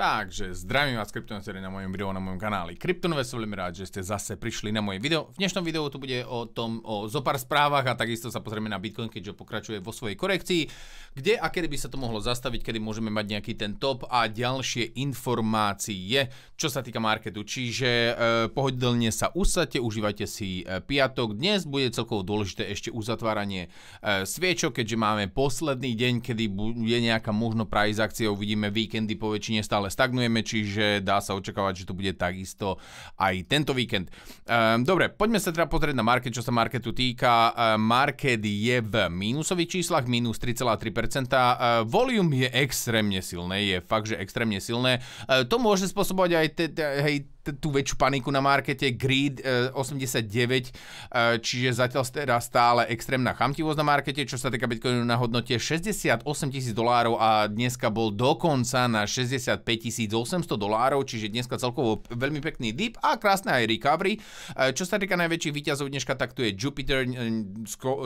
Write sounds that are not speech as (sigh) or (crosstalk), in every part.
Takže zdravím vás kryptonotery na mojom videu na mojom kanáli Kryptonové som veľmi rád, že ste zase prišli na moje video. V dnešnom videu tu bude o tom, o zopár správach a takisto sa pozrieme na Bitcoin, keďže pokračuje vo svojej korekcii, kde a kedy by sa to mohlo zastaviť, kedy môžeme mať nejaký ten top a ďalšie informácie, čo sa týka marketu. Čiže e, pohodlne sa usadte, užívajte si e, piatok. Dnes bude celkovo dôležité ešte uzatváranie e, sviečok, keďže máme posledný deň, kedy bude nejaká možno price akcia, uvidíme víkendy po väčšine stále stále stagnujeme, čiže dá sa očakávať, že to bude takisto aj tento víkend. Um, dobre, poďme sa teda pozrieť na market, čo sa marketu týka. Ehm, market je v mínusových číslach, minus 3,3%. Ehm, volume je extrémne silné, je fakt, že extrémne silné. To môže spôsobovať aj hej, tú väčšiu paniku na markete, Grid 89, eh, eh, čiže zatiaľ teda stále extrémna chamtivosť na markete, čo sa týka Bitcoinu na hodnote 68 tisíc dolárov a dneska bol dokonca na 65 800 dolárov, čiže dneska celkovo veľmi pekný dip a krásne aj recovery. Eh, čo sa týka najväčších výťazov dneška, tak tu je Jupiter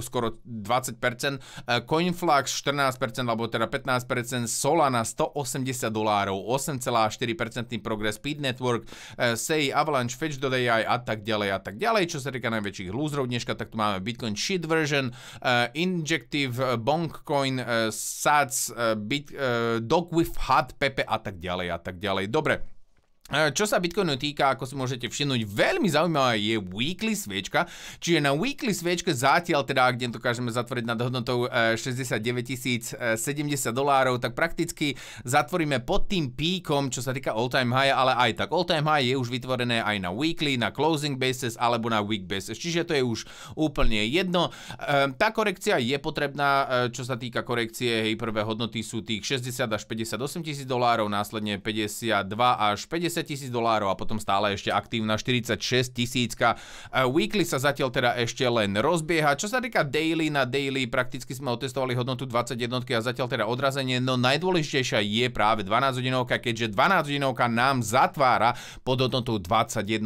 skoro 20%, Coinflux 14% alebo teda 15%, Solana 180 dolárov, 8,4% progres, Speed Network Eh, SEI, Avalanche, AI a tak ďalej a tak ďalej. Čo sa týka najväčších lúzrov dneška, tak tu máme Bitcoin Shit version, uh, Injective, uh, Bongcoin, uh, SATS, uh, Bit, uh, with HUD, Pepe a tak ďalej a tak ďalej. Dobre, čo sa Bitcoinu týka, ako si môžete všimnúť, veľmi zaujímavá je weekly sviečka, čiže na weekly sviečke zatiaľ teda, to dokážeme zatvoriť nad hodnotou 69 e, 070 dolárov, tak prakticky zatvoríme pod tým píkom, čo sa týka all-time high, ale aj tak all-time high je už vytvorené aj na weekly, na closing basis alebo na week basis, čiže to je už úplne jedno. E, tá korekcia je potrebná, e, čo sa týka korekcie, hej, prvé hodnoty sú tých 60 až 58 tisíc dolárov, následne 52 až 50 60 tisíc dolárov a potom stále ešte aktívna 46 tisícka. Weekly sa zatiaľ teda ešte len rozbieha. Čo sa týka daily na daily, prakticky sme otestovali hodnotu 21 a zatiaľ teda odrazenie, no najdôležitejšia je práve 12 hodinovka, keďže 12 hodinovka nám zatvára pod hodnotou 21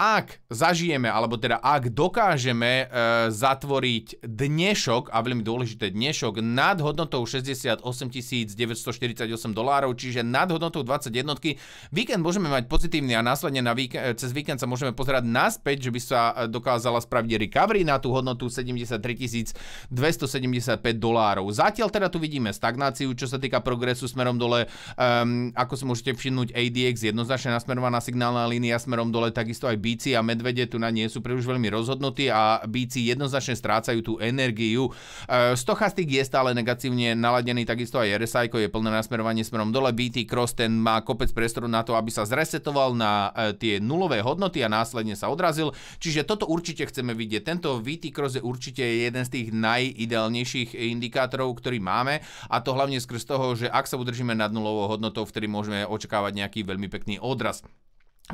ak zažijeme, alebo teda ak dokážeme e, zatvoriť dnešok, a veľmi dôležité dnešok, nad hodnotou 68 948 dolárov, čiže nad hodnotou 21, víkend môžeme mať pozitívny a následne na vík- e, cez víkend sa môžeme pozerať naspäť, že by sa e, dokázala spraviť recovery na tú hodnotu 73 275 dolárov. Zatiaľ teda tu vidíme stagnáciu, čo sa týka progresu smerom dole, ehm, ako si môžete všimnúť, ADX jednoznačne nasmerovaná signálna línia smerom dole, takisto aj B bíci a medvede tu na nie sú príliš veľmi rozhodnutí a bíci jednoznačne strácajú tú energiu. E, Stochastik je stále negatívne naladený, takisto aj RSI je plné nasmerovanie smerom dole. BT Cross ten má kopec priestoru na to, aby sa zresetoval na e, tie nulové hodnoty a následne sa odrazil. Čiže toto určite chceme vidieť. Tento VT Cross je určite jeden z tých najideálnejších indikátorov, ktorý máme a to hlavne skrz toho, že ak sa udržíme nad nulovou hodnotou, vtedy môžeme očakávať nejaký veľmi pekný odraz.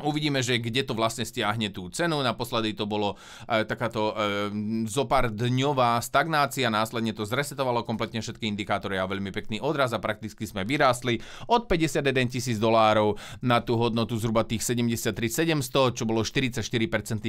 Uvidíme, že kde to vlastne stiahne tú cenu. Naposledy to bolo e, takáto e, zopár dňová stagnácia, následne to zresetovalo kompletne všetky indikátory a veľmi pekný odraz a prakticky sme vyrástli od 51 tisíc dolárov na tú hodnotu zhruba tých 73 700, čo bolo 44%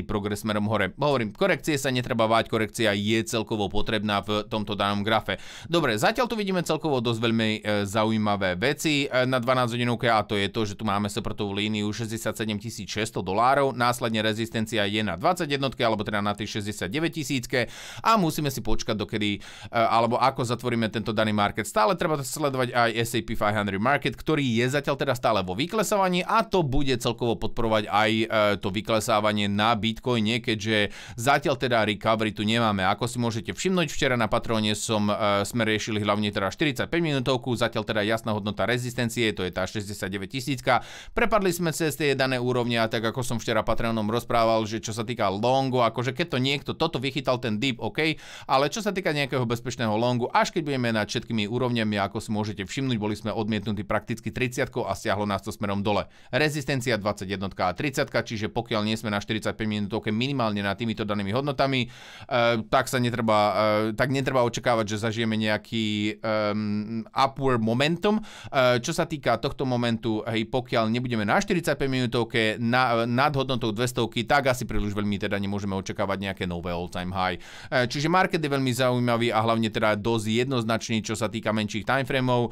progres smerom hore. Hovorím, korekcie sa netreba báť, korekcia je celkovo potrebná v tomto danom grafe. Dobre, zatiaľ tu vidíme celkovo dosť veľmi e, zaujímavé veci e, na 12 hodinovke a to je to, že tu máme sepratovú líniu 67 7600 dolárov, následne rezistencia je na 21 alebo teda na tých 69 tisícke a musíme si počkať dokedy, e, alebo ako zatvoríme tento daný market. Stále treba sledovať aj SAP 500 market, ktorý je zatiaľ teda stále vo vyklesovaní a to bude celkovo podporovať aj e, to vyklesávanie na Bitcoine, keďže zatiaľ teda recovery tu nemáme. Ako si môžete všimnúť, včera na Patrone som, e, sme riešili hlavne teda 45 minútovku, zatiaľ teda jasná hodnota rezistencie, to je tá 69 tisícka. Prepadli sme cez tie dané úrovne a tak ako som včera Patreonom rozprával, že čo sa týka longu, akože keď to niekto, toto vychytal ten deep, OK, ale čo sa týka nejakého bezpečného longu, až keď budeme nad všetkými úrovniami, ako si môžete všimnúť, boli sme odmietnutí prakticky 30 a stiahlo nás to smerom dole. Rezistencia 21 a 30, čiže pokiaľ nie sme na 45 minútovke minimálne na týmito danými hodnotami, eh, tak sa netreba, eh, tak netreba očakávať, že zažijeme nejaký um, upward momentum. Eh, čo sa týka tohto momentu, hej, pokiaľ nebudeme na 45 minútov, stovke, na, nad hodnotou 200, tak asi príliš veľmi teda nemôžeme očakávať nejaké nové all-time high. E, čiže market je veľmi zaujímavý a hlavne teda dosť jednoznačný, čo sa týka menších timeframeov. E,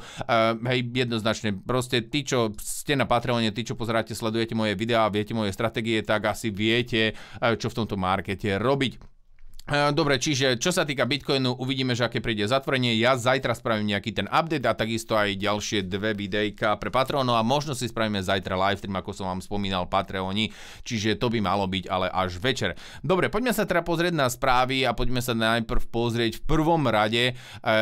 hej, jednoznačne, proste tí, čo ste na Patreone, tí, čo pozeráte, sledujete moje videá, viete moje stratégie, tak asi viete, e, čo v tomto markete robiť. E, dobre, čiže čo sa týka Bitcoinu, uvidíme, že aké príde zatvorenie. Ja zajtra spravím nejaký ten update a takisto aj ďalšie dve videjka pre Patronov a možno si spravíme zajtra live stream, ako som vám spomínal, Patreoni, čiže to by malo byť ale až večer. Dobre, poďme sa teda pozrieť na správy a poďme sa najprv pozrieť v prvom rade e,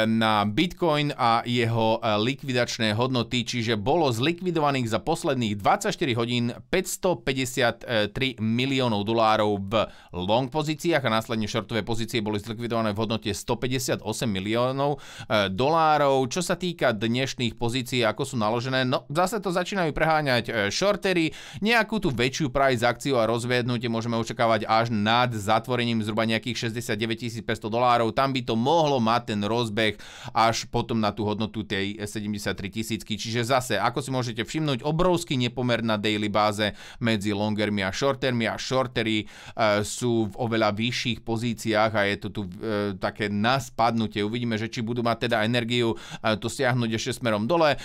na Bitcoin a jeho e, likvidačné hodnoty, čiže bolo zlikvidovaných za posledných 24 hodín 553 miliónov dolárov v long pozíciách a následne short hodnotové pozície boli zlikvidované v hodnote 158 miliónov e, dolárov. Čo sa týka dnešných pozícií, ako sú naložené, no zase to začínajú preháňať e, shortery. Nejakú tú väčšiu price akciu a rozvednutie môžeme očakávať až nad zatvorením zhruba nejakých 69 500 dolárov. Tam by to mohlo mať ten rozbeh až potom na tú hodnotu tej 73 tisícky. Čiže zase, ako si môžete všimnúť, obrovský nepomer na daily báze medzi longermi a shortermi a shortery e, sú v oveľa vyšších pozíciách veciach a je to tu e, také naspadnutie. Uvidíme, že či budú mať teda energiu e, to stiahnuť ešte smerom dole. E,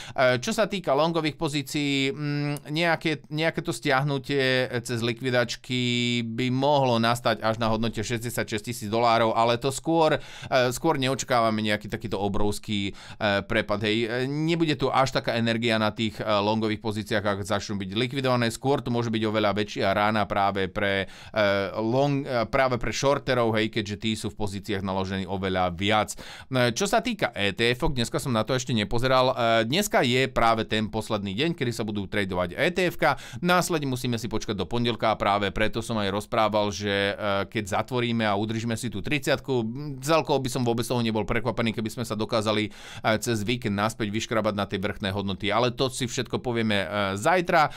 čo sa týka longových pozícií, m, mm, nejaké, nejaké to stiahnutie cez likvidačky by mohlo nastať až na hodnote 66 tisíc dolárov, ale to skôr, e, skôr neočakávame nejaký takýto obrovský e, prepad. Hej, e, nebude tu až taká energia na tých e, longových pozíciách, ak začnú byť likvidované. Skôr to môže byť oveľa väčšia rána práve pre, e, long, e, práve pre shorterov, hej, keďže tí sú v pozíciách naložení oveľa viac. E, čo sa týka ETF, dneska som na to ešte nepozeral, e, dneska je práve ten posledný deň, kedy sa budú tradovať ETF, -ka. následne musíme si počkať do pondelka a práve preto som aj rozprával, že e, keď zatvoríme a udržíme si tú 30 celkovo by som vôbec toho nebol prekvapený, keby sme sa dokázali cez víkend naspäť vyškrabať na tie vrchné hodnoty, ale to si všetko povieme zajtra.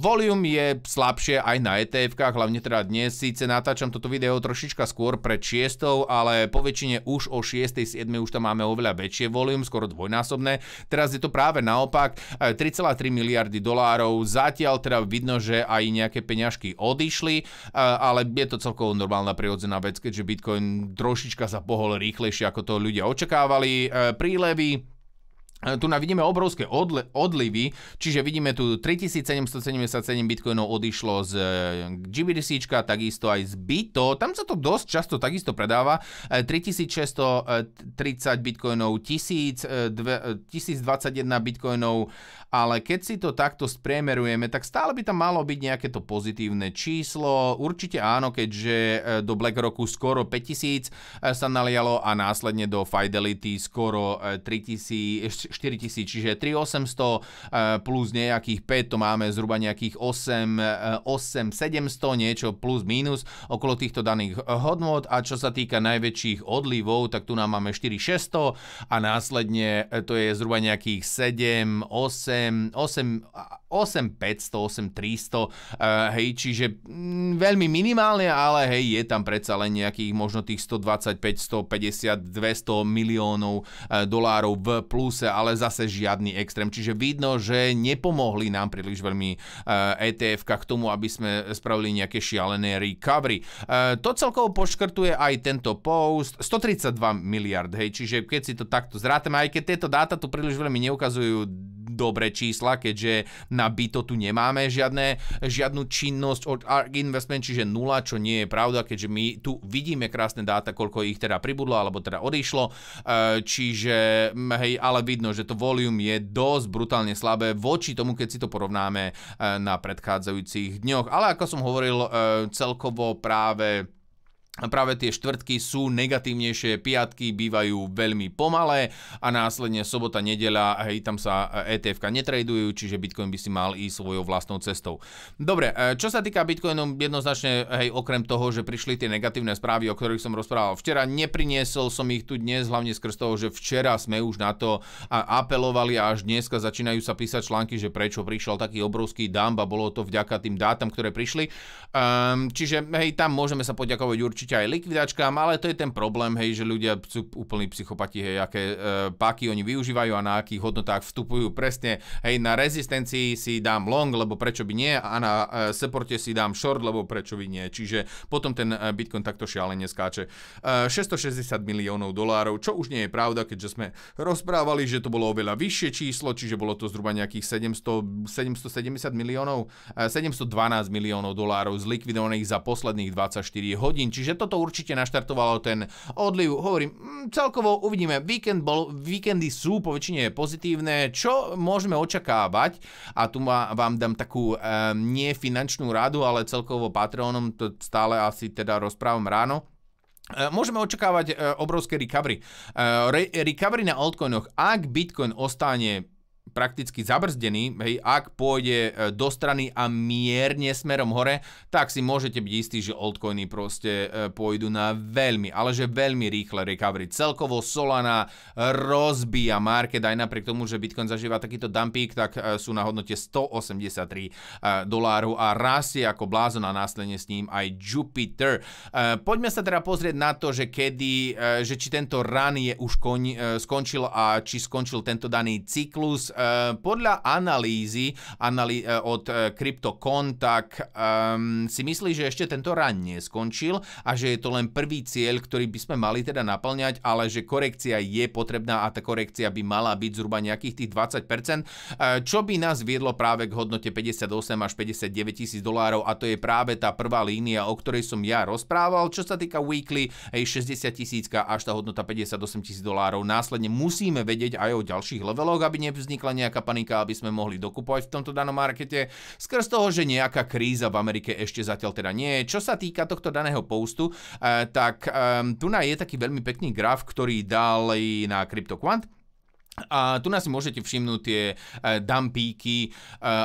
Volume je slabšie aj na ETF-kách, hlavne teda dnes, síce natáčam toto video trošička skôr, skôr pred 6, ale po väčšine už o 6, 7 už tam máme oveľa väčšie volium, skoro dvojnásobné. Teraz je to práve naopak, 3,3 e, miliardy dolárov, zatiaľ teda vidno, že aj nejaké peňažky odišli, e, ale je to celkovo normálna prirodzená vec, keďže Bitcoin trošička sa pohol rýchlejšie, ako to ľudia očakávali. E, prílevy E, tu na vidíme obrovské odle, odlivy, čiže vidíme tu 3777 bitcoinov odišlo z e, GBDC, takisto aj z Bito, tam sa to dosť často takisto predáva, 3630 e, bitcoinov, 1021 bitcoinov, ale keď si to takto spriemerujeme, tak stále by tam malo byť nejaké to pozitívne číslo, určite áno, keďže do BlackRocku skoro 5000 sa nalialo a následne do Fidelity skoro 3000, 4000, čiže 3800 e, plus nejakých 5, to máme zhruba nejakých 8, 8 700, niečo plus minus okolo týchto daných e, hodnot a čo sa týka najväčších odlivov, tak tu nám máme 4600 a následne e, to je zhruba nejakých 7, 8, 8, 8 500, 8 300, hej, čiže mm, veľmi minimálne, ale hej, je tam predsa len nejakých možno tých 125, 150, 200 miliónov dolárov v pluse, ale zase žiadny extrém. Čiže vidno, že nepomohli nám príliš veľmi etf e k tomu, aby sme spravili nejaké šialené recovery. E, to celkovo poškrtuje aj tento post. 132 miliard, hej, čiže keď si to takto zrátame, aj keď tieto dáta tu príliš veľmi neukazujú dobré čísla, keďže na byto tu nemáme žiadne, žiadnu činnosť od ARK Investment, čiže nula, čo nie je pravda, keďže my tu vidíme krásne dáta, koľko ich teda pribudlo alebo teda odišlo, e, čiže hej, ale vidno, že to volume je dosť brutálne slabé voči tomu, keď si to porovnáme e, na predchádzajúcich dňoch, ale ako som hovoril, e, celkovo práve a práve tie štvrtky sú negatívnejšie, piatky bývajú veľmi pomalé a následne sobota, nedela, hej, tam sa etf e netradujú, čiže Bitcoin by si mal ísť svojou vlastnou cestou. Dobre, e, čo sa týka Bitcoinu, jednoznačne, hej, okrem toho, že prišli tie negatívne správy, o ktorých som rozprával včera, nepriniesol som ich tu dnes, hlavne skrz toho, že včera sme už na to apelovali a až dneska začínajú sa písať články, že prečo prišiel taký obrovský dump a bolo to vďaka tým dátam, ktoré prišli. Um, čiže, hej, tam môžeme sa poďakovať určite určite aj likvidačkám, ale to je ten problém, hej, že ľudia sú úplní psychopati, hej, aké e, páky oni využívajú a na akých hodnotách vstupujú presne. Hej, na rezistencii si dám long, lebo prečo by nie, a na e, supporte si dám short, lebo prečo by nie. Čiže potom ten e, Bitcoin takto šialene skáče. E, 660 miliónov dolárov, čo už nie je pravda, keďže sme rozprávali, že to bolo oveľa vyššie číslo, čiže bolo to zhruba nejakých 700, 770 miliónov, e, 712 miliónov dolárov zlikvidovaných za posledných 24 hodín, čiže Čiže toto určite naštartovalo ten odliv. Hovorím, mm, celkovo uvidíme. Víkend bol, víkendy sú po väčšine pozitívne. Čo môžeme očakávať? A tu ma, vám dám takú um, eh, nefinančnú radu, ale celkovo Patreonom to stále asi teda rozprávam ráno. Eh, môžeme očakávať eh, obrovské recovery. Recovery na altcoinoch, ak Bitcoin ostane prakticky zabrzdený, hej, ak pôjde e, do strany a mierne smerom hore, tak si môžete byť istí, že altcoiny proste e, pôjdu na veľmi, ale že veľmi rýchle recovery. Celkovo Solana rozbíja market aj napriek tomu, že Bitcoin zažíva takýto dumpík, tak e, sú na hodnote 183 dolárov a rastie ako blázon a následne s ním aj Jupiter. Poďme sa teda pozrieť na to, že kedy, že či tento run je už skončil a či skončil tento daný cyklus Eh, podľa analýzy analý, eh, od eh, CryptoCon, tak um, ehm, si myslí, že ešte tento rán neskončil a že je to len prvý cieľ, ktorý by sme mali teda naplňať, ale že korekcia je potrebná a tá korekcia by mala byť zhruba nejakých tých 20%, čo by nás viedlo práve k hodnote 58 až 59 tisíc dolárov a to je práve tá prvá línia, o ktorej som ja rozprával. Čo sa týka weekly, hej, 60 tisícka až tá hodnota 58 tisíc dolárov. Následne musíme vedieť aj o ďalších leveloch, aby nevznikla vznikla nejaká panika, aby sme mohli dokupovať v tomto danom markete, skrz toho, že nejaká kríza v Amerike ešte zatiaľ teda nie je. Čo sa týka tohto daného postu, eh, tak ehm, tu je taký veľmi pekný graf, ktorý dali na CryptoQuant a tu nás si môžete všimnúť tie e, dumpíky e,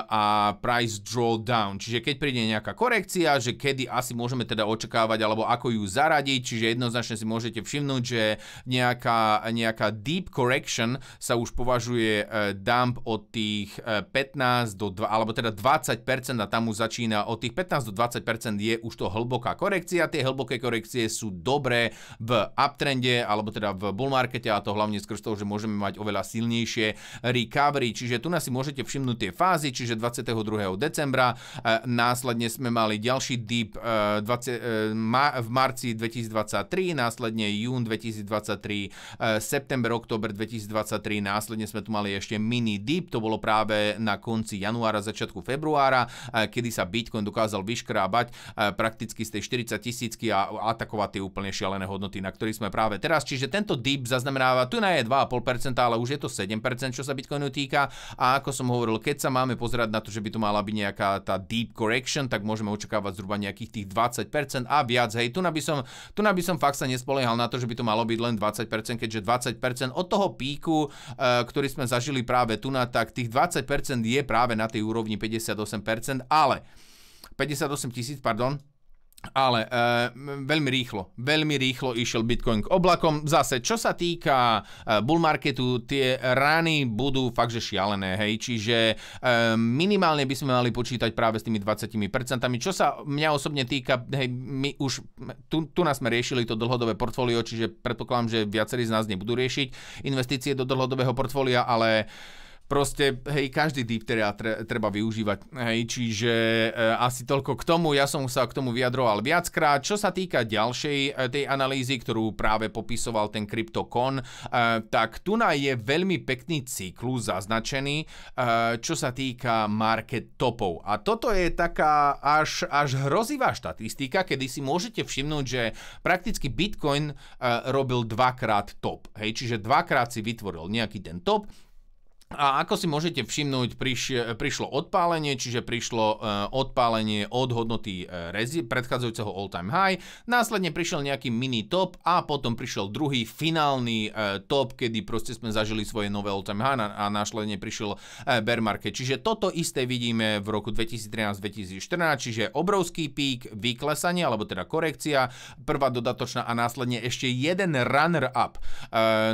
a price drawdown. Čiže keď príde nejaká korekcia, že kedy asi môžeme teda očakávať, alebo ako ju zaradiť, čiže jednoznačne si môžete všimnúť, že nejaká, nejaká deep correction sa už považuje e, dump od tých 15 do 2, alebo teda 20% a tam už začína od tých 15 do 20% je už to hlboká korekcia. Tie hlboké korekcie sú dobré v uptrende, alebo teda v bull markete a to hlavne skrz toho, že môžeme mať oveľa silnejšie recovery. Čiže tu si môžete všimnúť tie fázy, čiže 22. decembra, e, následne sme mali ďalší dip 20, e, e, v marci 2023, následne jún 2023, september, október 2023, následne sme tu mali ešte mini dip, to bolo práve na konci januára, začiatku februára, kedy sa Bitcoin dokázal vyškrábať prakticky z tej 40 tisícky a atakovať tie úplne šialené hodnoty, na ktorých sme práve teraz. Čiže tento dip zaznamenáva, tu na je 2,5%, ale už je je to 7%, čo sa Bitcoinu týka. A ako som hovoril, keď sa máme pozerať na to, že by to mala byť nejaká tá deep correction, tak môžeme očakávať zhruba nejakých tých 20% a viac. Hej, tu na by som, tu na by som fakt sa nespoliehal na to, že by to malo byť len 20%, keďže 20% od toho píku, eh, ktorý sme zažili práve tu na, tak tých 20% je práve na tej úrovni 58%, ale 58 tisíc, pardon, ale e, veľmi rýchlo, veľmi rýchlo išiel Bitcoin k oblakom. Zase, čo sa týka e, bull marketu, tie rány budú fakt, že šialené, hej. Čiže e, minimálne by sme mali počítať práve s tými 20%. Čo sa mňa osobne týka, hej, my už tu, tu nás sme riešili to dlhodobé portfólio, čiže predpokladám, že viacerí z nás nebudú riešiť investície do dlhodobého portfólia, ale proste, hej, každý deep teda tre, treba využívať, hej, čiže e, asi toľko k tomu, ja som sa k tomu vyjadroval viackrát. Čo sa týka ďalšej e, tej analýzy, ktorú práve popisoval ten CryptoCon, e, tak tu na je veľmi pekný cyklus zaznačený, e, čo sa týka market topov. A toto je taká až, až hrozivá štatistika, kedy si môžete všimnúť, že prakticky Bitcoin e, robil dvakrát top, hej, čiže dvakrát si vytvoril nejaký ten top, a ako si môžete všimnúť, priš, prišlo odpálenie, čiže prišlo eh, odpálenie od hodnoty eh, rezi, predchádzajúceho all-time high, následne prišiel nejaký mini top a potom prišiel druhý finálny eh, top, kedy proste sme zažili svoje nové all-time high a následne prišiel bear market. Čiže toto isté vidíme v roku 2013-2014, čiže obrovský pík, vyklesanie, alebo teda korekcia, prvá dodatočná a následne ešte jeden runner-up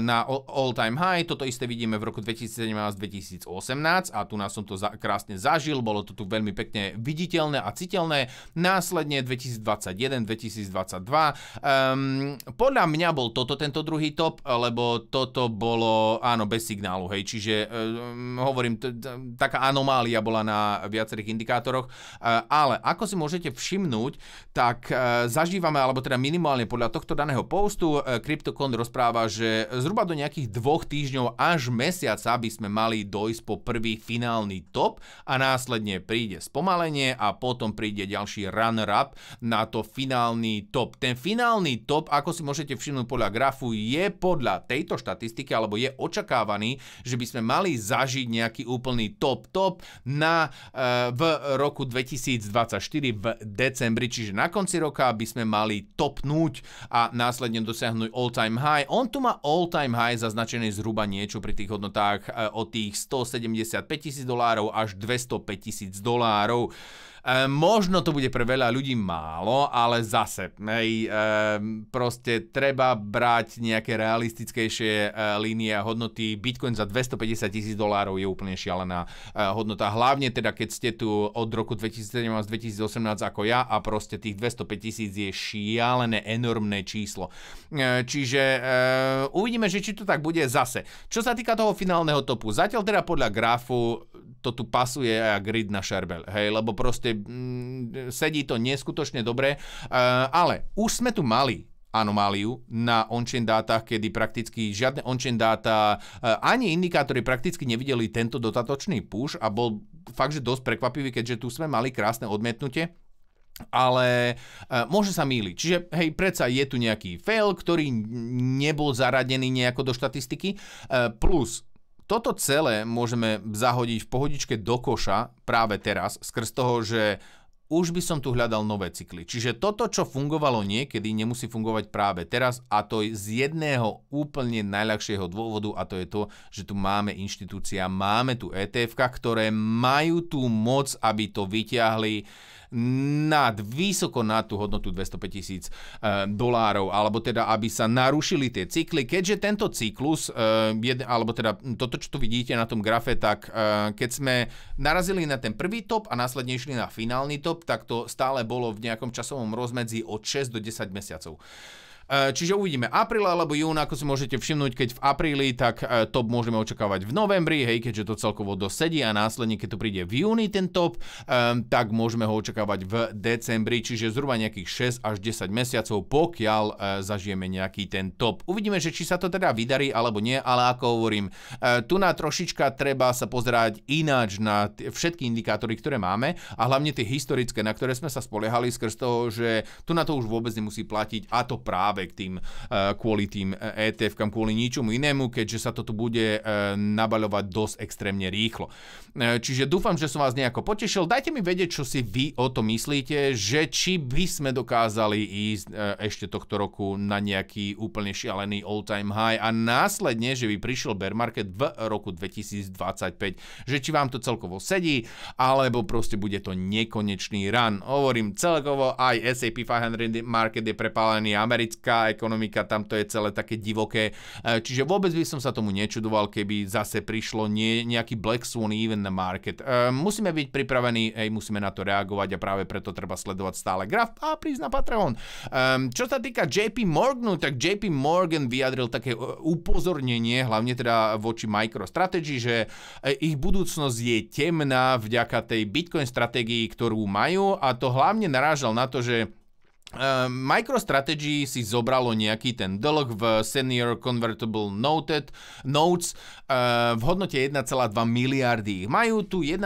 na all-time high, toto isté vidíme v roku 2017 2017-2018 a tu nás som to za, krásne zažil, bolo to tu veľmi pekne viditeľné a citeľné. Následne 2021-2022. Um, ehm, podľa mňa bol toto tento druhý top, lebo toto bolo, áno, bez signálu, hej, čiže um, hovorím, t- t- taká anomália bola na viacerých indikátoroch, uh, ale ako si môžete všimnúť, tak uh, zažívame, alebo teda minimálne podľa tohto daného postu, uh, eh, CryptoCon rozpráva, že zhruba do nejakých dvoch týždňov až mesiaca by sme mali dojsť po prvý finálny top a následne príde spomalenie a potom príde ďalší runner-up na to finálny top. Ten finálny top, ako si môžete všimnúť podľa grafu, je podľa tejto štatistiky, alebo je očakávaný, že by sme mali zažiť nejaký úplný top-top na, e, v roku 2024 v decembri, čiže na konci roka by sme mali topnúť a následne dosiahnuť all-time high. On tu má all-time high zaznačený zhruba niečo pri tých hodnotách e, od tých 175 tisíc dolárov až 205 tisíc dolárov. E, možno to bude pre veľa ľudí málo, ale zase, hej, e, proste treba brať nejaké realistickejšie e, línie a hodnoty. Bitcoin za 250 tisíc dolárov je úplne šialená e, hodnota. Hlavne teda, keď ste tu od roku 2017-2018 ako ja a proste tých 205 tisíc je šialené, enormné číslo. E, čiže e, uvidíme, že či to tak bude zase. Čo sa týka toho finálneho topu, zatiaľ teda podľa grafu to tu pasuje aj grid na šerbel, hej, lebo proste proste mm, sedí to neskutočne dobre. Uh, ale už sme tu mali anomáliu na on-chain dátach, kedy prakticky žiadne on-chain dáta e, ani indikátory prakticky nevideli tento dotatočný push a bol fakt, že dosť prekvapivý, keďže tu sme mali krásne odmietnutie ale e, môže sa mýliť. Čiže hej, predsa je tu nejaký fail, ktorý nebol zaradený nejako do štatistiky, e, plus toto celé môžeme zahodiť v pohodičke do koša práve teraz, skrz toho, že už by som tu hľadal nové cykly. Čiže toto, čo fungovalo niekedy, nemusí fungovať práve teraz a to je z jedného úplne najľahšieho dôvodu a to je to, že tu máme inštitúcia, máme tu etf ktoré majú tú moc, aby to vyťahli nad, vysoko nad tú hodnotu 205 tisíc e, dolárov, alebo teda, aby sa narušili tie cykly, keďže tento cyklus, e, alebo teda toto, čo tu vidíte na tom grafe, tak e, keď sme narazili na ten prvý top a následne išli na finálny top, tak to stále bolo v nejakom časovom rozmedzi od 6 do 10 mesiacov. E, čiže uvidíme apríl alebo jún, ako si môžete všimnúť, keď v apríli, tak e, top môžeme očakávať v novembri, hej, keďže to celkovo dosedí a následne, keď to príde v júni ten top, e, tak môžeme ho očakávať v decembri, čiže zhruba nejakých 6 až 10 mesiacov, pokiaľ zažijeme nejaký ten top. Uvidíme, že či sa to teda vydarí alebo nie, ale ako hovorím, tu na trošička treba sa pozerať ináč na všetky indikátory, ktoré máme a hlavne tie historické, na ktoré sme sa spoliehali skrz toho, že tu na to už vôbec nemusí platiť a to práve čokoľvek tým, e, kvôli tým ETF-kam, e kvôli ničomu inému, keďže sa to tu bude e, nabaľovať dosť extrémne rýchlo. Čiže dúfam, že som vás nejako potešil. Dajte mi vedieť, čo si vy o to myslíte, že či by sme dokázali ísť ešte tohto roku na nejaký úplne šialený all-time high a následne, že by prišiel bear market v roku 2025, že či vám to celkovo sedí, alebo proste bude to nekonečný run. Hovorím celkovo, aj SAP 500 market je prepálený, americká americká ekonomika, tam to je celé také divoké. E, čiže vôbec by som sa tomu nečudoval, keby zase prišlo nie, nejaký Black Swan Even na market. E, musíme byť pripravení, hej, musíme na to reagovať a práve preto treba sledovať stále graf a prísť na Patreon. Ehm, čo sa týka JP Morganu, tak JP Morgan vyjadril také e, upozornenie, hlavne teda voči MicroStrategy, že ich budúcnosť je temná vďaka tej Bitcoin strategii, ktorú majú a to hlavne narážal na to, že Ehm, MicroStrategy si zobralo nejaký ten dlh v Senior Convertible Noted, Notes uh, v hodnote 1,2 miliardy. Majú tu 1,2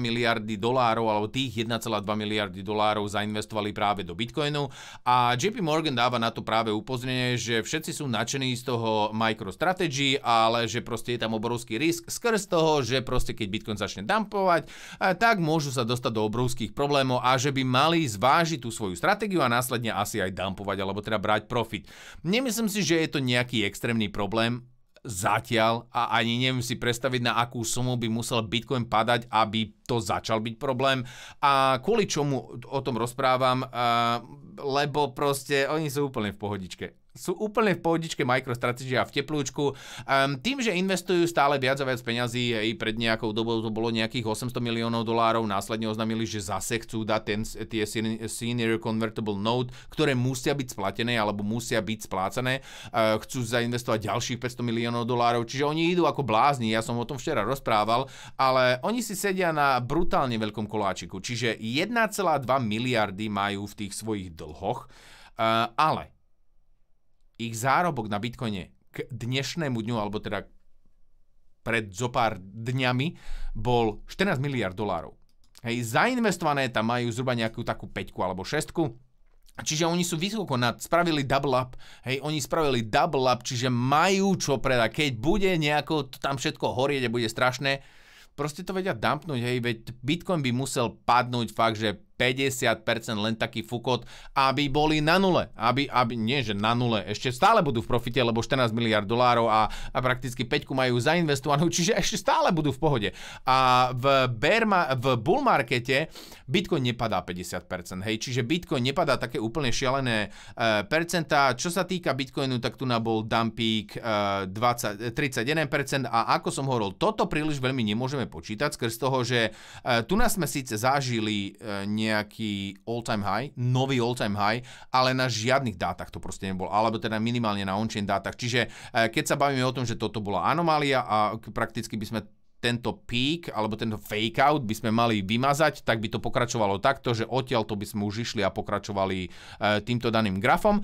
miliardy dolárov, alebo tých 1,2 miliardy dolárov zainvestovali práve do Bitcoinu a JP Morgan dáva na to práve upozornenie, že všetci sú nadšení z toho MicroStrategy, ale že proste je tam obrovský risk skrz toho, že proste keď Bitcoin začne dumpovať, uh, tak môžu sa dostať do obrovských problémov a že by mali zvážiť tú svoju stratégiu a nás následne asi aj dumpovať alebo teda brať profit. Nemyslím si, že je to nejaký extrémny problém, zatiaľ a ani neviem si predstaviť, na akú sumu by musel Bitcoin padať, aby to začal byť problém. A kvôli čomu o tom rozprávam, lebo proste oni sú úplne v pohodičke sú úplne v pohodičke MicroStrategy a v teplúčku. Um, tým, že investujú stále viac a viac peňazí, aj pred nejakou dobou to bolo nejakých 800 miliónov dolárov, následne oznámili, že zase chcú dať ten, tie Senior Convertible Note, ktoré musia byť splatené alebo musia byť splácané. Uh, chcú zainvestovať ďalších 500 miliónov dolárov, čiže oni idú ako blázni, ja som o tom včera rozprával, ale oni si sedia na brutálne veľkom koláčiku, čiže 1,2 miliardy majú v tých svojich dlhoch, uh, ale ich zárobok na bitcoine k dnešnému dňu, alebo teda pred zo pár dňami, bol 14 miliard dolárov. Hej, zainvestované tam majú zhruba nejakú takú peťku alebo šestku. Čiže oni sú vysoko nad, spravili double up, hej, oni spravili double up, čiže majú čo predať. Keď bude nejako tam všetko horieť a bude strašné, proste to vedia dumpnúť, hej, veď Bitcoin by musel padnúť fakt, že 50% len taký fukot, aby boli na nule. Aby, aby, nie, že na nule, ešte stále budú v profite, lebo 14 miliard dolárov a, a prakticky 5 majú zainvestovanú, (laughs) čiže ešte stále budú v pohode. A v, Berma, v bull markete Bitcoin nepadá 50%, hej, čiže Bitcoin nepadá také úplne šialené e, percentá. Čo sa týka Bitcoinu, tak tu na bol dumpík e, 20, 31% a ako som hovoril, toto príliš veľmi nemôžeme počítať skrz toho, že e, tu nás sme síce zažili e, nejaký all-time high, nový all-time high, ale na žiadnych dátach to proste nebolo, alebo teda minimálne na on-chain dátach. Čiže eh, keď sa bavíme o tom, že toto bola anomália a prakticky by sme tento peak alebo tento fake out by sme mali vymazať, tak by to pokračovalo takto, že odtiaľ to by sme už išli a pokračovali e, týmto daným grafom. E,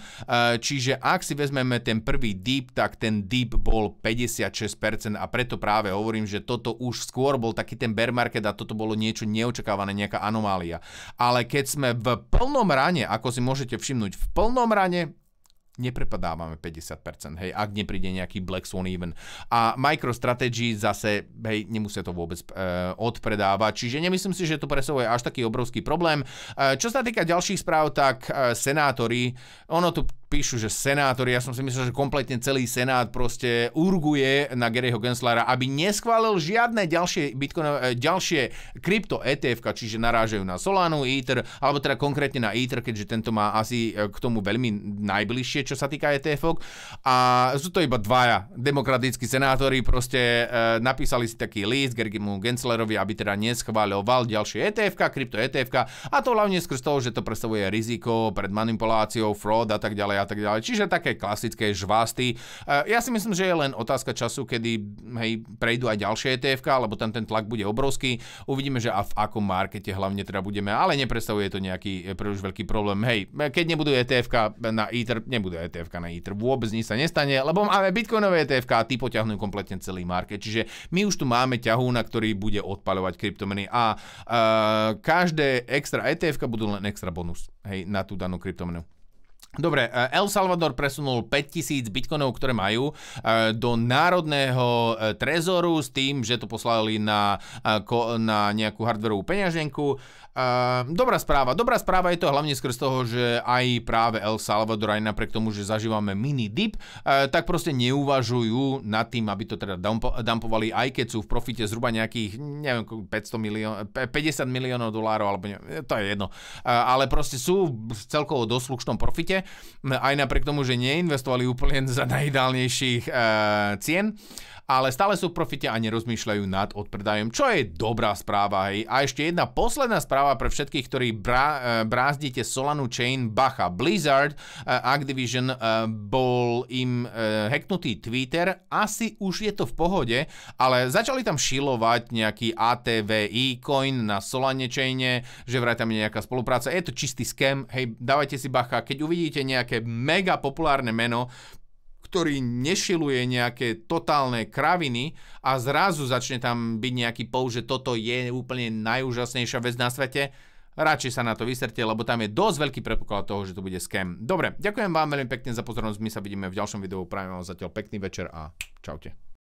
čiže ak si vezmeme ten prvý deep, tak ten deep bol 56% a preto práve hovorím, že toto už skôr bol taký ten bear market a toto bolo niečo neočakávané, nejaká anomália. Ale keď sme v plnom rane, ako si môžete všimnúť, v plnom rane neprepadávame 50%, hej, ak nepríde nejaký Black Swan event. A MicroStrategy zase, hej, nemusia to vôbec e, odpredávať, čiže nemyslím si, že to presovuje až taký obrovský problém. E, čo sa týka ďalších správ, tak e, senátori, ono tu píšu, že senátori, ja som si myslel, že kompletne celý senát proste urguje na Garyho Genslera, aby neschválil žiadne ďalšie, Bitcoin, eh, ďalšie krypto etf čiže narážajú na Solanu, Ether, alebo teda konkrétne na Ether, keďže tento má asi eh, k tomu veľmi najbližšie, čo sa týka etf -ok. A sú to iba dvaja demokratickí senátori, proste e, napísali si taký list Gergimu Genslerovi, aby teda neschváľoval ďalšie etf krypto etf a to hlavne skrz toho, že to predstavuje riziko pred manipuláciou, fraud a tak ďalej a tak ďalej. Čiže také klasické žvásty. E, ja si myslím, že je len otázka času, kedy hej, prejdú aj ďalšie etf lebo tam ten tlak bude obrovský. Uvidíme, že a v akom markete hlavne teda budeme, ale nepredstavuje to nejaký e, príliš veľký problém. Hej, e, keď nebudú etf na Itr, nebudú etf na Ether, vôbec nič sa nestane, lebo máme bitcoinové etf a tí poťahnú kompletne celý market. Čiže my už tu máme ťahu, na ktorý bude odpaľovať kryptomeny a uh, každé extra etf budú len extra bonus hej, na tú danú kryptomenu. Dobre, e, El Salvador presunul 5000 bitcoinov, ktoré majú, e, do národného e, trezoru s tým, že to poslali na, na nejakú hardverovú peňaženku. Ehm, dobrá správa. Dobrá správa je to hlavne skrz toho, že aj práve El Salvador, aj napriek tomu, že zažívame mini dip, uh, tak proste neuvažujú nad tým, aby to teda dumpo, dumpovali, aj keď sú v profite zhruba nejakých, neviem, 500 milión, 50 miliónov dolárov, alebo ne, eh, to je jedno. Uh, ale proste sú v celkovo doslušnom profite, aj napriek tomu, že neinvestovali úplne za najideálnejších cien ale stále sú v profite a nerozmýšľajú nad odpredajom, čo je dobrá správa. Hej. A ešte jedna posledná správa pre všetkých, ktorí brá, eh, brázdite Solanu Chain Bacha. Blizzard eh, Activision eh, bol im hacknutý Twitter, asi už je to v pohode, ale začali tam šilovať nejaký ATVI coin na Solane Chaine, že vraj tam je nejaká spolupráca. Je to čistý scam. hej, dávajte si bacha, keď uvidíte nejaké mega populárne meno, ktorý nešiluje nejaké totálne kraviny a zrazu začne tam byť nejaký pou, že toto je úplne najúžasnejšia vec na svete, radšej sa na to vyserte, lebo tam je dosť veľký predpoklad toho, že to bude scam. Dobre, ďakujem vám veľmi pekne za pozornosť, my sa vidíme v ďalšom videu, prajem vám zatiaľ pekný večer a čaute.